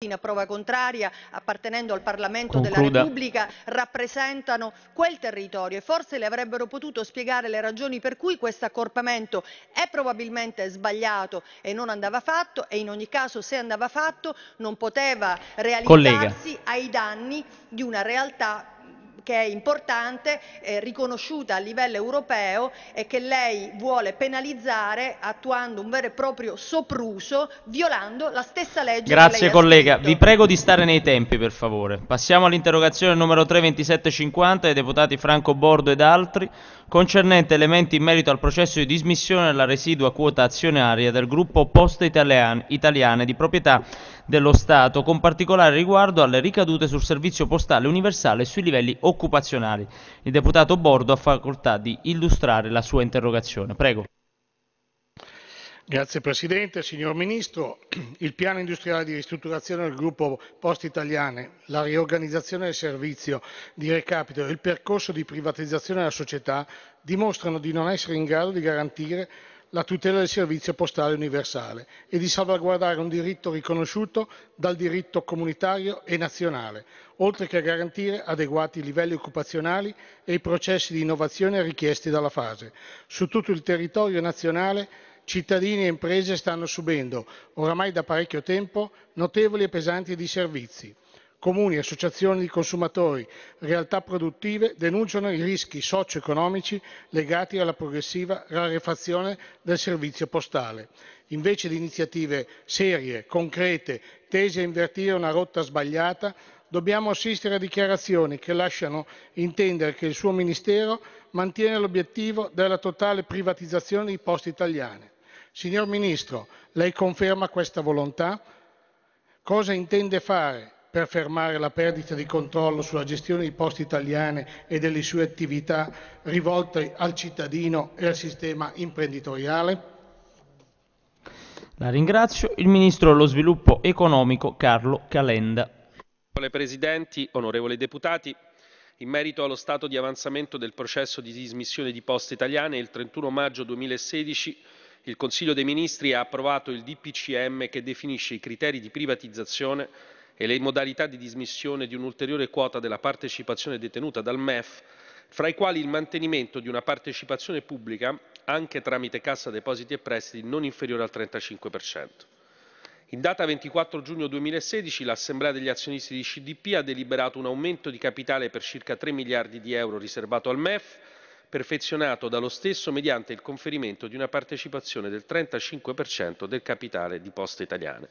in prova contraria, appartenendo al Parlamento Concluda. della Repubblica, rappresentano quel territorio e forse le avrebbero potuto spiegare le ragioni per cui questo accorpamento è probabilmente sbagliato e non andava fatto e in ogni caso se andava fatto non poteva realizzarsi Collega. ai danni di una realtà che è importante, eh, riconosciuta a livello europeo e che lei vuole penalizzare attuando un vero e proprio sopruso, violando la stessa legge. Grazie collega, vi prego di stare nei tempi per favore. Passiamo all'interrogazione numero 32750 dei deputati Franco Bordo ed altri concernente elementi in merito al processo di dismissione della residua quota azionaria del gruppo Poste Italiane, Italiane di proprietà dello Stato, con particolare riguardo alle ricadute sul servizio postale universale e sui livelli occupazionali occupazionali. Il deputato Bordo ha facoltà di illustrare la sua interrogazione. Prego. Grazie Presidente. Signor Ministro, il piano industriale di ristrutturazione del gruppo Post Italiane, la riorganizzazione del servizio di recapito e il percorso di privatizzazione della società dimostrano di non essere in grado di garantire la tutela del servizio postale universale e di salvaguardare un diritto riconosciuto dal diritto comunitario e nazionale, oltre che a garantire adeguati livelli occupazionali e i processi di innovazione richiesti dalla fase. Su tutto il territorio nazionale cittadini e imprese stanno subendo, oramai da parecchio tempo, notevoli e pesanti disservizi. Comuni, associazioni di consumatori, realtà produttive denunciano i rischi socio-economici legati alla progressiva rarefazione del servizio postale. Invece di iniziative serie, concrete, tese a invertire una rotta sbagliata, dobbiamo assistere a dichiarazioni che lasciano intendere che il suo Ministero mantiene l'obiettivo della totale privatizzazione di posti italiane. Signor Ministro, lei conferma questa volontà? Cosa intende fare per fermare la perdita di controllo sulla gestione di poste italiane e delle sue attività rivolte al cittadino e al sistema imprenditoriale? La ringrazio il Ministro dello Sviluppo Economico Carlo Calenda. Onorevole Presidenti, onorevoli deputati, in merito allo stato di avanzamento del processo di dismissione di Poste Italiane, il 31 maggio 2016 il Consiglio dei Ministri ha approvato il DPCM che definisce i criteri di privatizzazione e le modalità di dismissione di un'ulteriore quota della partecipazione detenuta dal MEF, fra i quali il mantenimento di una partecipazione pubblica, anche tramite cassa depositi e prestiti, non inferiore al 35%. In data 24 giugno 2016 l'Assemblea degli azionisti di CDP ha deliberato un aumento di capitale per circa 3 miliardi di euro riservato al MEF, perfezionato dallo stesso mediante il conferimento di una partecipazione del 35% del capitale di Poste Italiane.